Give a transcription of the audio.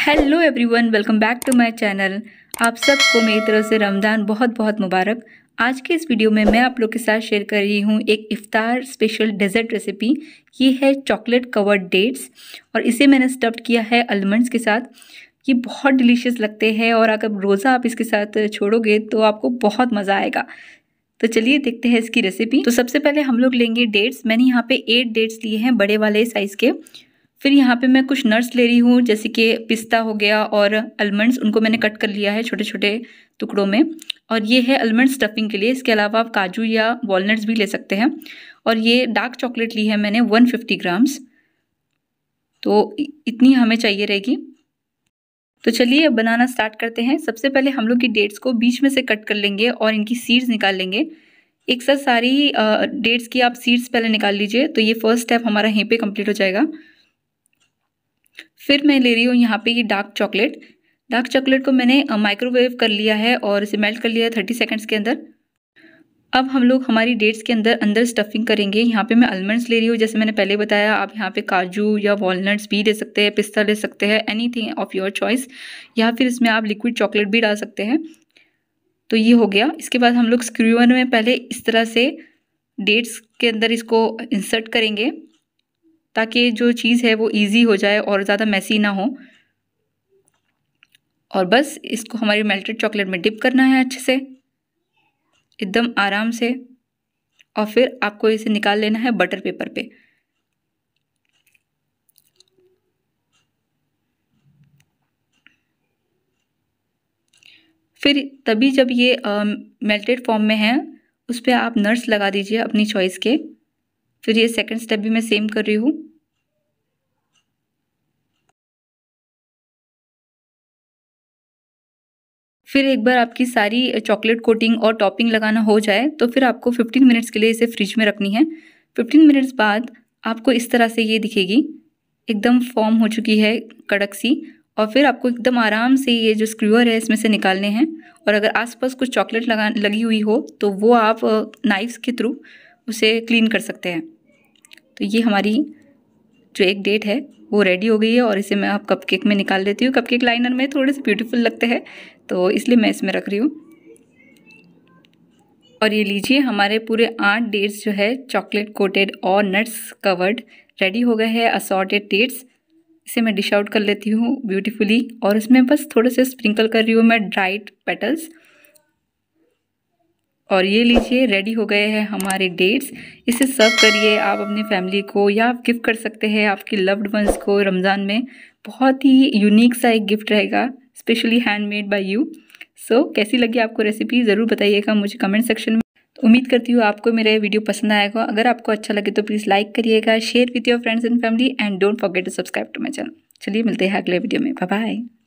hello everyone welcome back to my channel आप सबको मेरी तरफ से रमज़ान बहुत बहुत मुबारक आज के इस वीडियो में मैं आप लोग के साथ शेयर कर रही हूँ एक इफ़ार स्पेशल डेजर्ट रेसिपी ये है चॉकलेट कवर्ड डेट्स और इसे मैंने स्टफ्ड किया है आलमंड्स के साथ ये बहुत डिलीशियस लगते हैं और अगर रोज़ा आप इसके साथ छोड़ोगे तो आपको बहुत मज़ा आएगा तो चलिए देखते हैं इसकी रेसिपी तो सबसे पहले हम लोग लेंगे डेट्स मैंने यहाँ पे एट डेट्स लिए हैं बड़े वाले साइज़ के फिर यहाँ पे मैं कुछ नट्स ले रही हूँ जैसे कि पिस्ता हो गया और अलमंड्स उनको मैंने कट कर लिया है छोटे छोटे टुकड़ों में और ये है अलमंड स्टफिंग के लिए इसके अलावा आप काजू या वॉलनट्स भी ले सकते हैं और ये डार्क चॉकलेट ली है मैंने 150 ग्राम्स तो इतनी हमें चाहिए रहेगी तो चलिए अब बनाना स्टार्ट करते हैं सबसे पहले हम लोग की डेट्स को बीच में से कट कर लेंगे और इनकी सीड्स निकाल लेंगे एक साथ सारी डेट्स की आप सीड्स पहले निकाल लीजिए तो ये फर्स्ट स्टेप हमारा यहीं पे कंप्लीट हो जाएगा फिर मैं ले रही हूँ यहाँ पे ये डार्क चॉकलेट डार्क चॉकलेट को मैंने माइक्रोवेव कर लिया है और इसे मेल्ट कर लिया है थर्टी सेकेंड्स के अंदर अब हम लोग हमारी डेट्स के अंदर अंदर स्टफिंग करेंगे यहाँ पे मैं आलमंड्स ले रही हूँ जैसे मैंने पहले बताया आप यहाँ पे काजू या वॉलनट्स भी ले सकते हैं पिस्ता ले सकते हैं एनीथिंग ऑफ योर चॉइस या फिर इसमें आप लिक्विड चॉकलेट भी डाल सकते हैं तो ये हो गया इसके बाद हम लोग स्क्रूवन में पहले इस तरह से डेट्स के अंदर इसको इंसर्ट करेंगे ताकि जो चीज़ है वो ईज़ी हो जाए और ज़्यादा मैसी ना हो और बस इसको हमारी मेल्टेड चॉकलेट में डिप करना है अच्छे से एकदम आराम से और फिर आपको इसे निकाल लेना है बटर पेपर पे फिर तभी जब ये मेल्टेड फॉर्म में है उस पर आप नर्स लगा दीजिए अपनी चॉइस के फिर ये सेकंड स्टेप भी मैं सेम कर रही हूँ फिर एक बार आपकी सारी चॉकलेट कोटिंग और टॉपिंग लगाना हो जाए तो फिर आपको 15 मिनट्स के लिए इसे फ्रिज में रखनी है 15 मिनट्स बाद आपको इस तरह से ये दिखेगी एकदम फॉर्म हो चुकी है कड़क सी और फिर आपको एकदम आराम से ये जो स्क्रूअर है इसमें से निकालने हैं और अगर आसपास कुछ चॉकलेट लगा लगी हुई हो तो वो आप नाइफ्स के थ्रू उसे क्लीन कर सकते हैं तो ये हमारी जो एक डेट है वो रेडी हो गई है और इसे मैं आप कपकेक में निकाल देती हूँ कपकेक लाइनर में थोड़े से ब्यूटीफुल लगते हैं तो इसलिए मैं इसमें रख रही हूँ और ये लीजिए हमारे पूरे आठ डेट्स जो है चॉकलेट कोटेड और नट्स कवर्ड रेडी हो गए हैं असॉर्टेड डेट्स इसे मैं डिश आउट कर लेती हूँ ब्यूटीफुली और इसमें बस थोड़े से स्प्रिंकल कर रही हूँ मैं ड्राइड पेटल्स और ये लीजिए रेडी हो गए हैं हमारे डेट्स इसे सर्व करिए आप अपनी फैमिली को या आप गिफ्ट कर सकते हैं आपके लव्ड वंस को रमज़ान में बहुत ही यूनिक सा एक गिफ्ट रहेगा specially handmade by you so कैसी लगी आपको रेसिपी ज़रूर बताइएगा मुझे कमेंट सेक्शन में तो उम्मीद करती हूँ आपको मेरा वीडियो पसंद आएगा अगर आपको अच्छा लगे तो प्लीज़ लाइक करिएगा share with your friends and family and don't forget to subscribe to my channel चलिए मिलते हैं अगले वीडियो में बाय